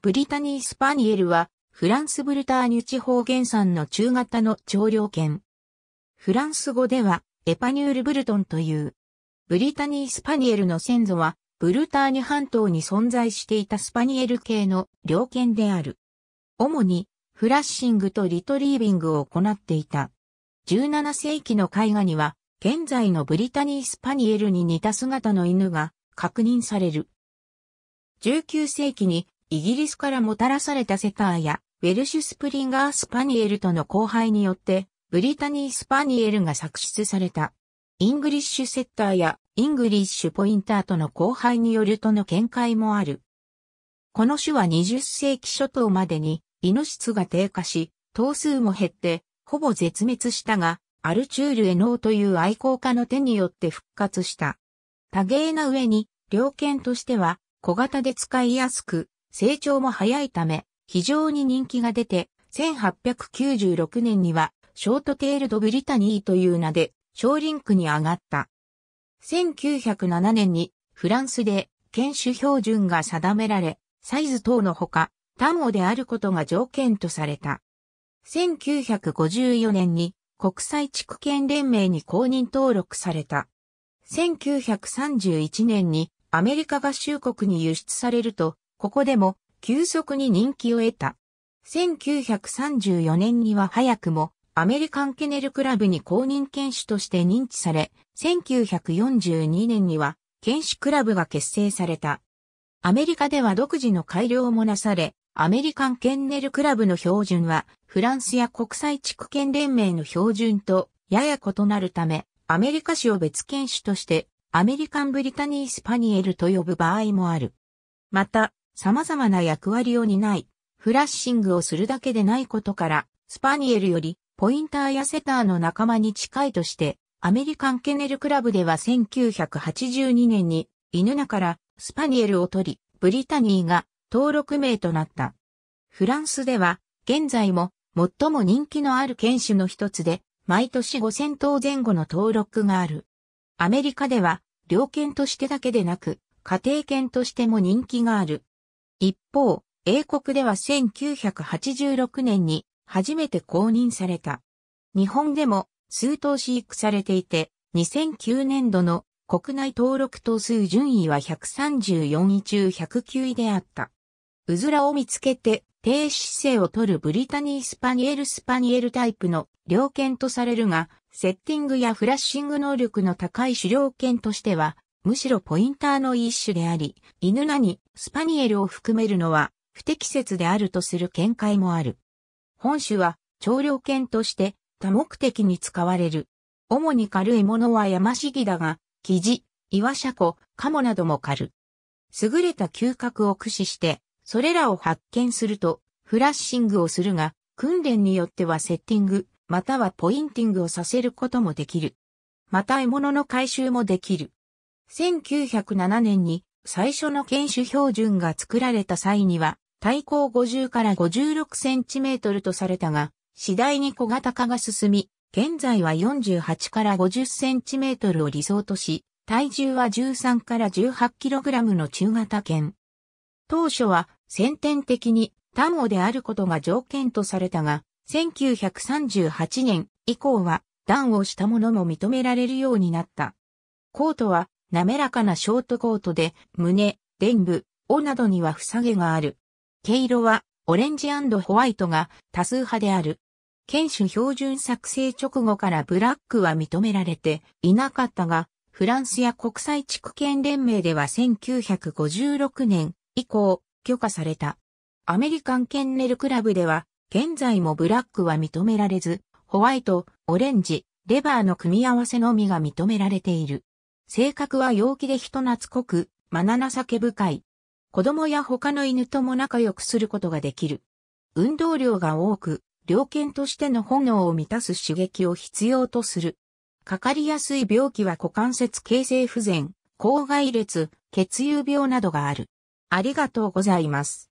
ブリタニー・スパニエルは、フランスブルターニュ地方原産の中型の長料犬。フランス語では、エパニュール・ブルトンという。ブリタニー・スパニエルの先祖は、ブルターニュ半島に存在していたスパニエル系の猟犬である。主に、フラッシングとリトリービングを行っていた。17世紀の絵画には、現在のブリタニー・スパニエルに似た姿の犬が確認される。19世紀にイギリスからもたらされたセターや、ウェルシュスプリンガースパニエルとの交配によって、ブリタニースパニエルが作出された。イングリッシュセッターやイングリッシュポインターとの交配によるとの見解もある。この種は20世紀初頭までに、イシ質が低下し、頭数も減って、ほぼ絶滅したが、アルチュール・エノーという愛好家の手によって復活した。多芸な上に、猟犬としては小型で使いやすく、成長も早いため、非常に人気が出て、1896年には、ショートテールド・ブリタニーという名で、小リンクに上がった。1907年に、フランスで、犬種標準が定められ、サイズ等のほか、単語であることが条件とされた。1954年に、国際地区連盟に公認登録された。1931年にアメリカ合衆国に輸出されると、ここでも急速に人気を得た。1934年には早くもアメリカンケネルクラブに公認犬種として認知され、1942年には犬種クラブが結成された。アメリカでは独自の改良もなされ、アメリカンケンネルクラブの標準は、フランスや国際地区圏連盟の標準とやや異なるため、アメリカ種を別犬種として、アメリカンブリタニースパニエルと呼ぶ場合もある。また、様々な役割を担い、フラッシングをするだけでないことから、スパニエルよりポインターやセターの仲間に近いとして、アメリカンケネルクラブでは1982年に犬名からスパニエルを取り、ブリタニーが登録名となった。フランスでは現在も最も人気のある犬種の一つで、毎年5000頭前後の登録がある。アメリカでは、猟犬としてだけでなく、家庭犬としても人気がある。一方、英国では1986年に初めて公認された。日本でも数頭飼育されていて、2009年度の国内登録頭数順位は134位中109位であった。うずらを見つけて低姿勢を取るブリタニースパニエルスパニエルタイプの猟犬とされるが、セッティングやフラッシング能力の高い狩猟犬としてはむしろポインターの一種であり、犬なにスパニエルを含めるのは不適切であるとする見解もある。本種は長領犬として多目的に使われる。主に軽いものは山シギだが、キジ、イワシャコ、カモなども狩る。優れた嗅覚を駆使して、それらを発見すると、フラッシングをするが、訓練によってはセッティング、またはポインティングをさせることもできる。また獲物の回収もできる。1907年に最初の犬種標準が作られた際には、体高50から56センチメートルとされたが、次第に小型化が進み、現在は48から50センチメートルを理想とし、体重は13から18キログラムの中型犬。当初は先天的に単語であることが条件とされたが、1938年以降は、断をしたものも認められるようになった。コートは滑らかなショートコートで、胸、臀部、尾などにはふさげがある。毛色は、オレンジホワイトが多数派である。犬種標準作成直後からブラックは認められていなかったが、フランスや国際地区犬連盟では1956年以降許可された。アメリカンケンネルクラブでは現在もブラックは認められず、ホワイト、オレンジ、レバーの組み合わせのみが認められている。性格は陽気で人懐こく、ま情け深い。子供や他の犬とも仲良くすることができる。運動量が多く、猟犬としての本能を満たす刺激を必要とする。かかりやすい病気は股関節形成不全、口外裂、血友病などがある。ありがとうございます。